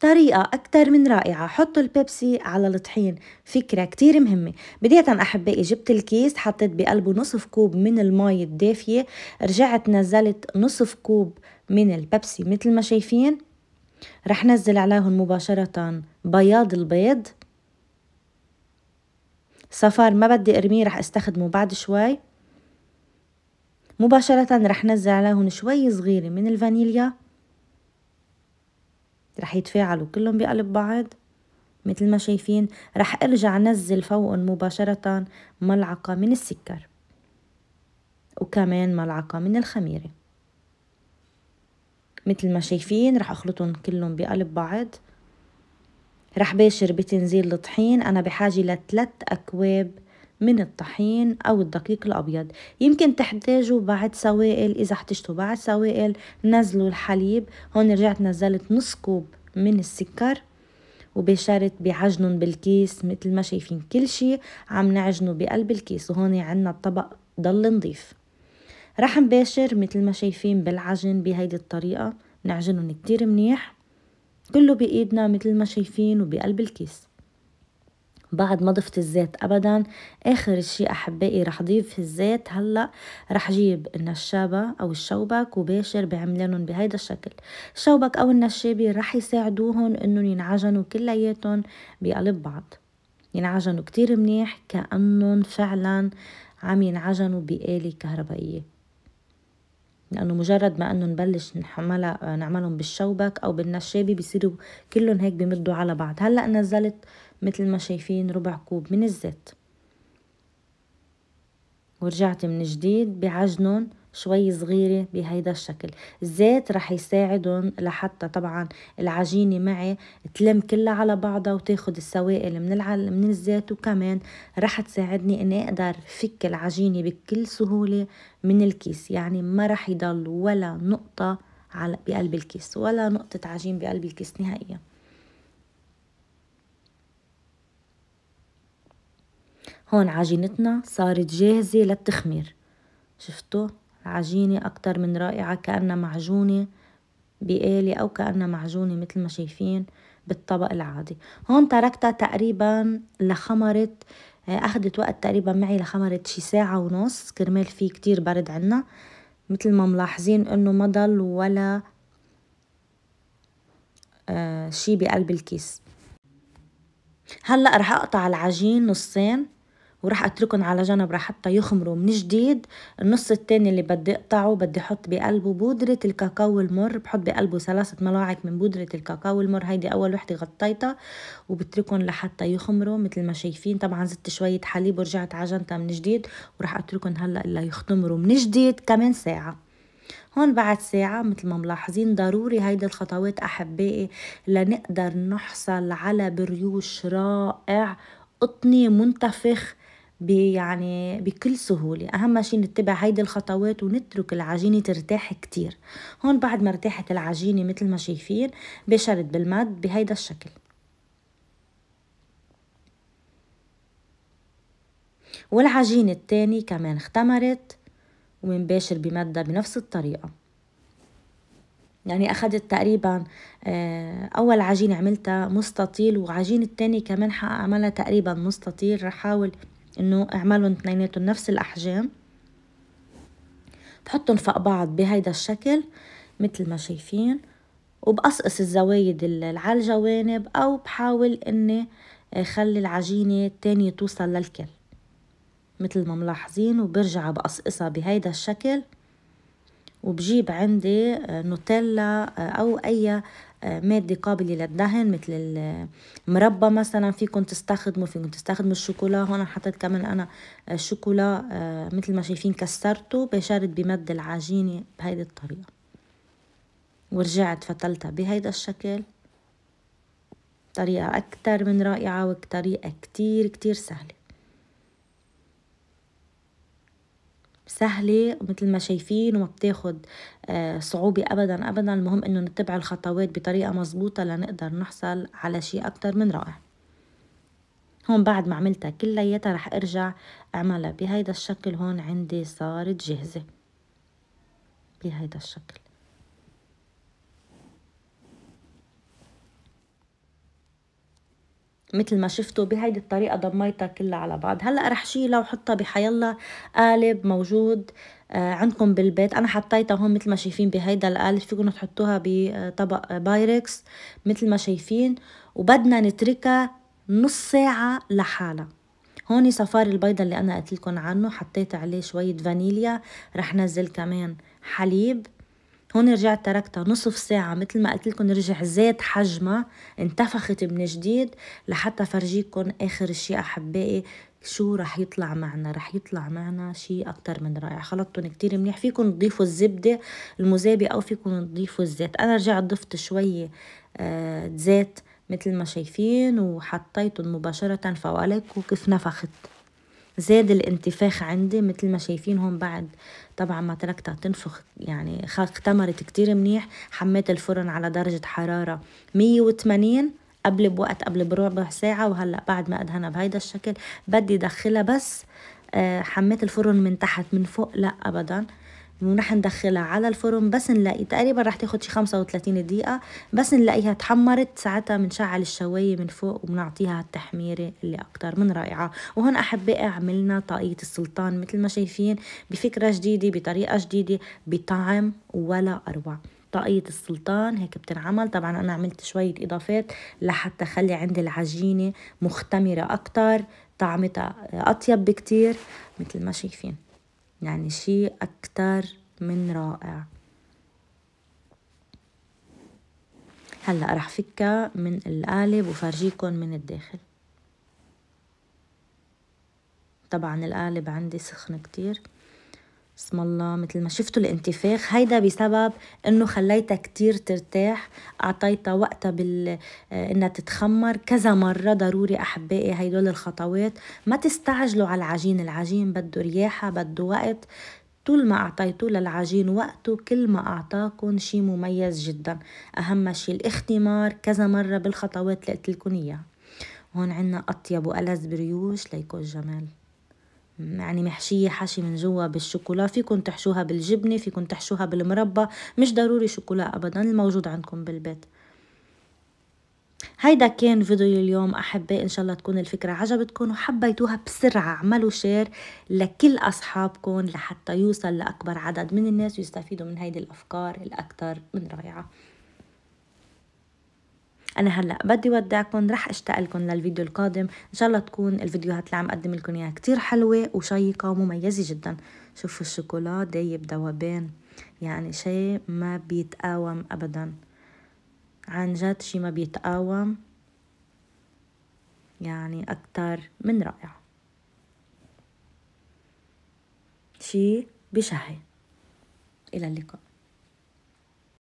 طريقة أكتر من رائعة حطوا البيبسي على الطحين فكرة كتير مهمة بداية أحبائي جبت الكيس حطيت بقلبه نصف كوب من المي الدافية رجعت نزلت نصف كوب من البيبسي مثل ما شايفين رح نزل عليهم مباشرة بياض البيض صفار ما بدي ارميه رح استخدمه بعد شوي مباشرة رح نزل عليهم شوي صغيرة من الفانيليا رح يتفاعلوا كلهم بقلب بعض مثل ما شايفين رح ارجع نزل فوق مباشرة ملعقة من السكر وكمان ملعقة من الخميرة مثل ما شايفين رح اخلطهم كلهم بقلب بعض رح باشر بتنزيل الطحين انا بحاجة لثلاث اكواب من الطحين أو الدقيق الأبيض يمكن تحتاجوا بعد سوائل إذا احتجتوا بعد سوائل نزلوا الحليب هون رجعت نزلت نص كوب من السكر وبشرت بعجنهم بالكيس مثل ما شايفين كل شي عم نعجنه بقلب الكيس وهون عنا الطبق ضل نضيف رح نباشر مثل ما شايفين بالعجن بهيدي الطريقة نعجنهم كتير منيح كله بإيدنا مثل ما شايفين وبقلب الكيس بعد ما ضفت الزيت ابدا اخر شيء احبائي رح ضيف الزيت هلا رح جيب النشابه او الشوبك وباشر بعملانهم بهيدا الشكل الشوبك او النشابه رح يساعدوهم انهم ينعجنوا كلياتهم بقلب بعض ينعجنوا كتير منيح كأنهم فعلا عم ينعجنوا بآلة كهربائية لانه مجرد ما انه نبلش نحملها نعملهم بالشوبك او بالنشابه بيصيروا كلهم هيك بمدوا على بعض هلا نزلت مثل ما شايفين ربع كوب من الزيت ورجعت من جديد بعجنهم شوي صغيرة بهيدا الشكل الزيت رح يساعدهم لحتى طبعا العجينة معي تلم كلها على بعضها وتاخد السوائل من, العل... من الزيت وكمان رح تساعدني اني اقدر فك العجينة بكل سهولة من الكيس يعني ما رح يضل ولا نقطة على بقلب الكيس ولا نقطة عجين بقلب الكيس نهائياً هون عجينتنا صارت جاهزة للتخمير شفتوا عجينة أكتر من رائعة كأنها معجونة بآلي أو كأنها معجونة مثل ما شايفين بالطبق العادي هون تركتها تقريبا لخمرة آه، أخذت وقت تقريبا معي لخمرة شي ساعة ونص كرمال في كتير برد عنا مثل ما ملاحظين انه ما ضل ولا آه، شي بقلب الكيس هلأ رح أقطع العجين نصين وراح اتركن على جنب حتى يخمروا من جديد النص التاني اللي بدي اقطعه بدي احط بقلبه بودرة الكاكاو المر بحط بقلبه ثلاثة ملاعق من بودرة الكاكاو المر هيدي اول وحدة غطيتها وبتركهم لحتى يخمروا مثل ما شايفين طبعا زدت شوية حليب ورجعت عجنتها من جديد وراح اتركن هلا ليختمروا من جديد كمان ساعة هون بعد ساعة مثل ما ملاحظين ضروري هيدي الخطوات أحبائي لنقدر نحصل على بريوش رائع قطني منتفخ يعني بكل سهولة أهم شيء نتبع هيدي الخطوات ونترك العجينة ترتاح كتير هون بعد ما ارتاحت العجينة مثل ما شايفين بشرت بالمد بهيدا الشكل والعجينة التاني كمان اختمرت ومنباشر بمدها بنفس الطريقة يعني أخدت تقريبا آه، أول عجينة عملتها مستطيل وعجينة التاني كمان عملها تقريبا مستطيل رح حاول انه اعملهم اثنيناتهم نفس الاحجام بحطهم فوق بعض بهيدا الشكل مثل ما شايفين وبقصقص الزوايد على الجوانب او بحاول اني خلي العجينة التانية توصل للكل مثل ما ملاحظين وبرجع بقصقصها بهيدا الشكل وبجيب عندي آه، نوتيلا آه، او اي مادة قابلة للدهن مثل المربى مثلا فيكم تستخدموا فيكم تستخدموا الشوكولا هون حطيت كمان أنا الشوكولا آه، آه، مثل ما شايفين كسرته بشرت بمد العجينة بهيدي الطريقة ورجعت فتلتها بهيدا الشكل طريقة أكتر من رائعة وطريقة كتير كتير سهلة سهلة مثل ما شايفين وما بتاخد آه، صعوبة أبدا أبدا المهم أنه نتبع الخطوات بطريقة مظبوطة لنقدر نحصل على شيء أكتر من رائع هون بعد ما عملتها كلياتها رح ارجع اعملها بهيدا الشكل هون عندي صارت جاهزة بهيدا الشكل مثل ما شفتوا بهيدي الطريقه ضميتها كلها على بعض هلا رح شيلها وحطها الله قالب موجود آه، عندكم بالبيت انا حطيتها هون مثل ما شايفين بهيدا القالب فيكم تحطوها بطبق آه، آه، بايركس مثل ما شايفين وبدنا نتركها نص ساعه لحالها هون صفار البيضة اللي أنا قلت لكم عنه حطيت عليه شوية فانيليا رح نزل كمان حليب هون رجعت تركتها نصف ساعة مثل ما قلت لكم رجع زاد حجمها انتفخت من جديد لحتى فرجيكم آخر شيء أحبائي شو رح يطلع معنا رح يطلع معنا شيء أكتر من رائع خلطتهم كتير منيح فيكم تضيفوا الزبدة المذابة أو فيكم تضيفوا الزيت أنا رجعت ضفت شوية آه، زيت مثل ما شايفين وحطيتهم مباشرة فوق وكيف نفخت زاد الانتفاخ عندي مثل ما شايفين هون بعد طبعا ما تركتها تنفخ يعني اختمرت كتير منيح حميت الفرن على درجة حرارة 180 قبل بوقت قبل بربع ساعة وهلأ بعد ما أدهنها بهيدا الشكل بدي دخلها بس آه، حميت الفرن من تحت من فوق لا أبدا ورح ندخلها على الفرن بس نلاقي تقريبا رح تاخد شي 35 دقيقة بس نلاقيها تحمرت ساعتها بنشعل الشواية من فوق وبنعطيها التحميرة اللي أكتر من رائعة وهون أحبائي عملنا طاقية السلطان مثل ما شايفين بفكرة جديدة بطريقة جديدة بطعم ولا أروع طاقية السلطان هيك بتنعمل طبعا أنا عملت شوية إضافات لحتى خلي عندي العجينة مختمرة أكتر طعمتها أطيب بكتير مثل ما شايفين يعني شيء أكتر من رائع هلأ رح فكها من القالب وفرجيكم من الداخل طبعا القالب عندي سخن كتير بسم الله مثل ما شفتوا الانتفاخ هيدا بسبب انه خليتها كتير ترتاح اعطيتها وقتها بال آه، انها تتخمر كذا مره ضروري احبائي هيدول الخطوات ما تستعجلوا على العجين العجين بده رياحه بده وقت طول ما أعطيتوا للعجين وقته كل ما أعطاكم شي مميز جدا أهم شي الاختمار كذا مرة بالخطوات اللي قلت لكم إياها هون عنا أطيب وألذ بريوش ليكون جمال يعني محشية حشي من جوا بالشوكولا فيكم تحشوها بالجبنة فيكم تحشوها بالمربى مش ضروري شوكولا أبدا الموجود عندكم بالبيت هيدا كان فيديو اليوم أحبائي إن شاء الله تكون الفكرة عجبتكم وحبيتوها بسرعة اعملوا شير لكل أصحابكم لحتى يوصل لأكبر عدد من الناس ويستفيدوا من هيدي الأفكار الأكثر من رائعة انا هلا بدي ودعكم رح اشتاق لكم للفيديو القادم ان شاء الله تكون الفيديوهات اللي عم اقدم لكم اياها كتير حلوه وشيقه ومميزه جدا شوفوا الشوكولا دايب دوبان يعني شيء ما بيتقاوم ابدا عن جد شيء ما بيتقاوم يعني اكتر من رائع شيء بشهي إلى اللقاء